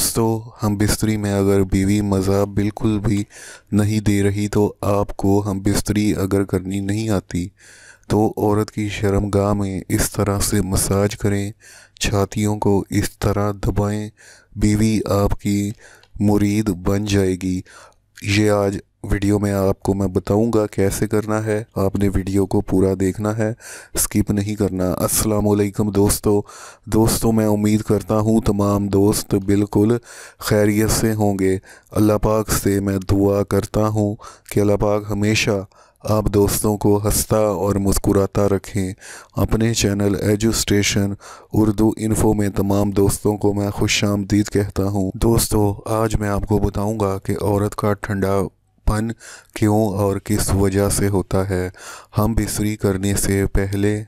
दोस्तों हम बिस्तरी में अगर बीवी मज़ा बिल्कुल भी नहीं दे रही तो आपको हम बिस्तरी अगर करनी नहीं आती तो औरत की शर्मगाह में इस तरह से मसाज करें छातियों को इस तरह दबाएं बीवी आपकी मुरीद बन जाएगी ये आज वीडियो में आपको मैं बताऊंगा कैसे करना है आपने वीडियो को पूरा देखना है स्किप नहीं करना अस्सलाम वालेकुम दोस्तों दोस्तों मैं उम्मीद करता हूं तमाम दोस्त बिल्कुल खैरियत से होंगे अल्लाह पाक से मैं दुआ करता हूं कि अल्लाह पाक हमेशा आप दोस्तों को हंसता और मुस्कुराता रखें अपने चैनल एजुस्टेशन उर्दू इन्फो में तमाम दोस्तों को मैं खुश आमदीद कहता हूँ दोस्तों आज मैं आपको बताऊँगा कि औरत का ठंडा पागलपन क्यों और किस वजह से होता है हम बिस्तरी करने से पहले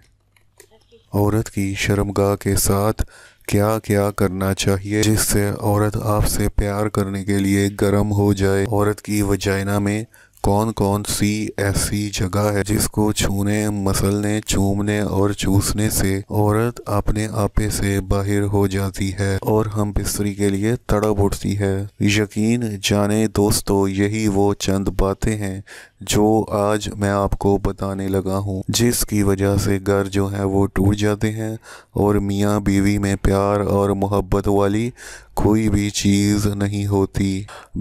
औरत की शर्मगाह के साथ क्या क्या करना चाहिए जिससे औरत आपसे प्यार करने के लिए गर्म हो जाए औरत की वजाइना में कौन कौन सी ऐसी जगह है जिसको छूने मसलने चूमने और चूसने से औरत अपने आपे से बाहर हो जाती है और हम बिस्तरी के लिए तड़प उठती है यकीन जाने दोस्तों यही वो चंद बातें हैं जो आज मैं आपको बताने लगा हूँ जिसकी वजह से घर जो है वो टूट जाते हैं और मियाँ बीवी में प्यार और मोहब्बत वाली कोई भी चीज़ नहीं होती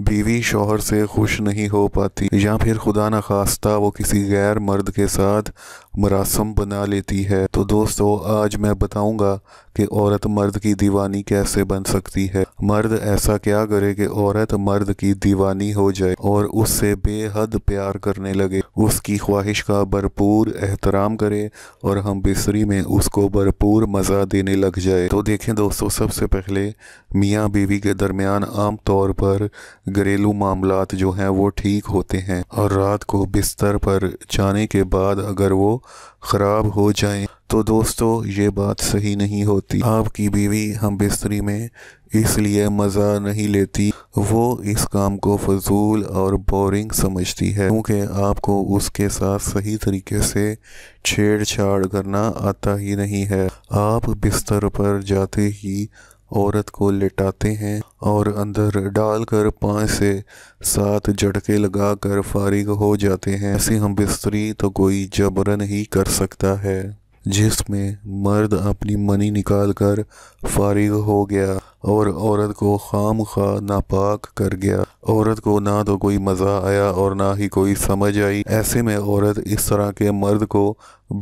बीवी शोहर से खुश नहीं हो पाती या फिर खुदा न खास्ता वो किसी गैर मर्द के साथ मरासम बना लेती है तो दोस्तों आज मैं बताऊंगा कि औरत मर्द की दीवानी कैसे बन सकती है मर्द ऐसा क्या करे कि औरत मर्द की दीवानी हो जाए और उससे बेहद प्यार करने लगे उसकी ख्वाहिश का भरपूर एहतराम करे और हम बिसरी में उसको भरपूर मज़ा देने लग जाए तो देखें दोस्तों सबसे पहले मियाँ बीवी के दरमियान आम तौर पर घरेलू मामला जो हैं वो ठीक होते हैं और रात को बिस्तर पर जाने के बाद अगर वो ख़राब हो जाएं तो दोस्तों ये बात सही नहीं होती आपकी बीवी हम बिस्तरी में इसलिए मज़ा नहीं लेती वो इस काम को फजूल और बोरिंग समझती है क्योंकि आपको उसके साथ सही तरीके से छेड़छाड़ करना आता ही नहीं है आप बिस्तर पर जाते ही औरत को लेटाते हैं और अंदर डालकर पाँच से सात झटके लगाकर फारिग हो जाते हैं ऐसी हम बिस्तरी तो कोई जबरन ही कर सकता है जिसमें मर्द अपनी मनी निकाल कर फारिग हो गया और औरत को खाम खा नापाक कर गया औरत को ना तो कोई मज़ा आया और ना ही कोई समझ आई ऐसे में औरत इस तरह के मर्द को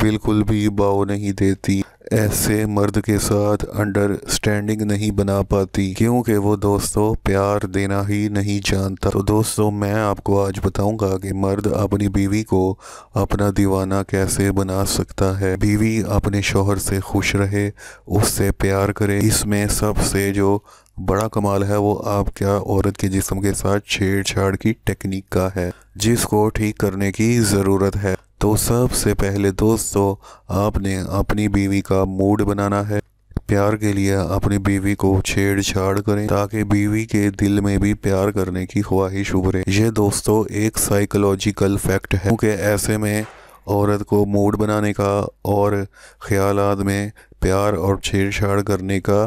बिल्कुल भी भाव नहीं देती ऐसे मर्द के साथ अंडरस्टैंडिंग नहीं बना पाती क्योंकि वो दोस्तों प्यार देना ही नहीं जानता तो दोस्तों मैं आपको आज बताऊंगा कि मर्द अपनी बीवी को अपना दीवाना कैसे बना सकता है बीवी अपने शोहर से खुश रहे उससे प्यार करे इसमें सबसे जो बड़ा कमाल है वो आप क्या औरत के जिस्म के साथ छेड़छाड़ की टेक्निक का है जिसको ठीक करने की ज़रूरत है तो सबसे पहले दोस्तों आपने अपनी बीवी का मूड बनाना है प्यार के लिए अपनी बीवी को छेड़छाड़ करें ताकि बीवी के दिल में भी प्यार करने की ख्वाहिश उभरे ये दोस्तों एक साइकोलॉजिकल फैक्ट है क्योंकि ऐसे में औरत को मूड बनाने का और ख्याल में प्यार और छेड़छाड़ करने का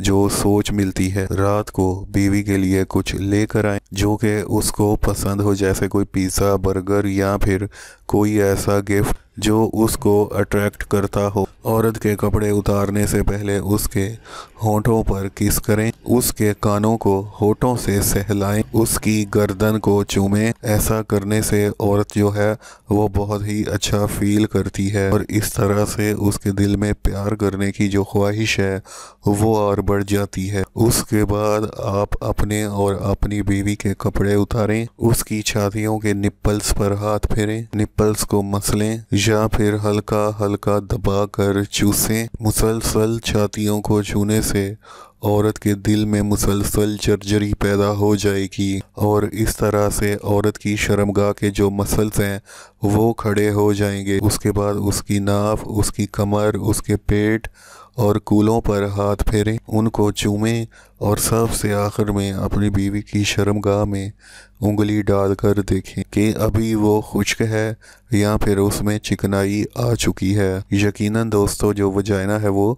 जो सोच मिलती है रात को बीवी के लिए कुछ लेकर आए जो कि उसको पसंद हो जैसे कोई पिज़्ज़ा बर्गर या फिर कोई ऐसा गिफ्ट जो उसको अट्रैक्ट करता हो औरत के कपड़े उतारने से पहले उसके होठों पर किस करें उसके कानों को होठों से सहलाएं उसकी गर्दन को चूमें ऐसा करने से औरत जो है वो बहुत ही अच्छा फील करती है और इस तरह से उसके दिल में प्यार करने की जो ख्वाहिश है वो और बढ़ जाती है उसके बाद आप अपने और अपनी बीवी के कपड़े उतारें उसकी छातियों के निप्पल्स पर हाथ फेरें निप्पल्स को मसलें या फिर हल्का हल्का दबा कर चूसें मुसलसल छातियों को छूने से औरत के दिल में मुसलसल जर्जरी पैदा हो जाएगी और इस तरह से औरत की शर्मगाह के जो मसल्स हैं वो खड़े हो जाएंगे उसके बाद उसकी नाफ उसकी कमर उसके पेट और कूलों पर हाथ फेरें उनको चूमें और सबसे आखिर में अपनी बीवी की शर्मगाह में उंगली डालकर देखें कि अभी वो खुश्क है या फिर उसमें चिकनाई आ चुकी है यकीनन दोस्तों जो वजाइना है वो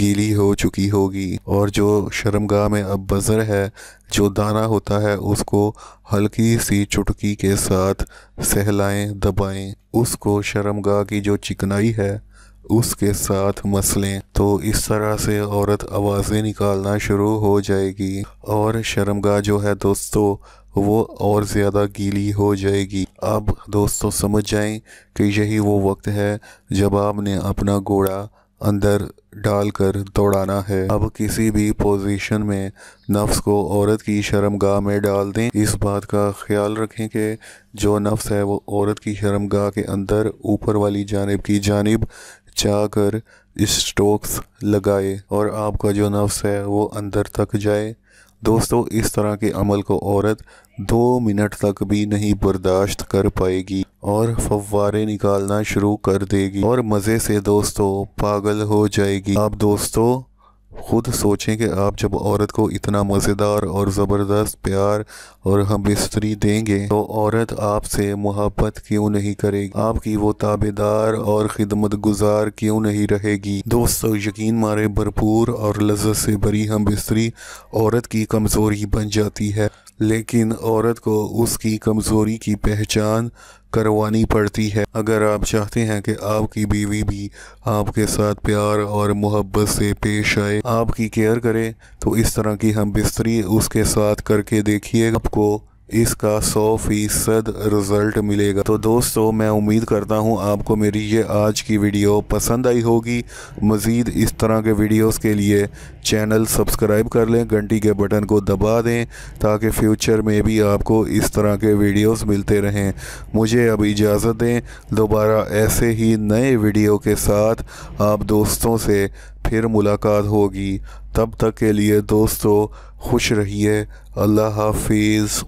गीली हो चुकी होगी और जो शर्मगाह में अब बजर है जो दाना होता है उसको हल्की सी चुटकी के साथ सहलाएं दबाएं उसको शर्मगाह की जो चिकनाई है उसके साथ मसलें तो इस तरह से औरत आवाज़ें निकालना शुरू हो जाएगी और शर्मगा जो है दोस्तों वो और ज़्यादा गीली हो जाएगी अब दोस्तों समझ जाएं कि यही वो वक्त है जब आपने अपना घोड़ा अंदर डालकर दौड़ाना है अब किसी भी पोजीशन में नफ्स को औरत की शर्मगाह में डाल दें इस बात का ख्याल रखें कि जो नफ्स है वो औरत की शर्मगाह के अंदर ऊपर वाली जानब की जानब जाकर कर स्टोक्स लगाए और आपका जो नफ्स है वो अंदर तक जाए दोस्तों इस तरह के अमल को औरत दो मिनट तक भी नहीं बर्दाश्त कर पाएगी और फवारे निकालना शुरू कर देगी और मज़े से दोस्तों पागल हो जाएगी आप दोस्तों ख़ुद सोचें कि आप जब औरत को इतना मज़ेदार और ज़बरदस्त प्यार और हम बिस्तरी देंगे तो औरत आपसे मोहब्बत क्यों नहीं करेगी आपकी वो ताबेदार और खिदमत गुजार क्यों नहीं रहेगी दोस्तों यकीन मारे भरपूर और लज्जत से भरी हम बिस्तरी औरत की कमज़ोरी बन जाती है लेकिन औरत को उसकी कमज़ोरी की पहचान करवानी पड़ती है अगर आप चाहते हैं कि आपकी बीवी भी आपके साथ प्यार और मोहब्बत से पेश आए आपकी केयर करे तो इस तरह की हम बिस्तरी उसके साथ करके देखिए आपको इसका सौ फीसद रिज़ल्ट मिलेगा तो दोस्तों मैं उम्मीद करता हूँ आपको मेरी ये आज की वीडियो पसंद आई होगी मज़ीद इस तरह के वीडियोस के लिए चैनल सब्सक्राइब कर लें घंटी के बटन को दबा दें ताकि फ्यूचर में भी आपको इस तरह के वीडियोस मिलते रहें मुझे अब इजाज़त दें दोबारा ऐसे ही नए वीडियो के साथ आप दोस्तों से फिर मुलाकात होगी तब तक के लिए दोस्तों खुश रहिए अल्लाह हाफिज़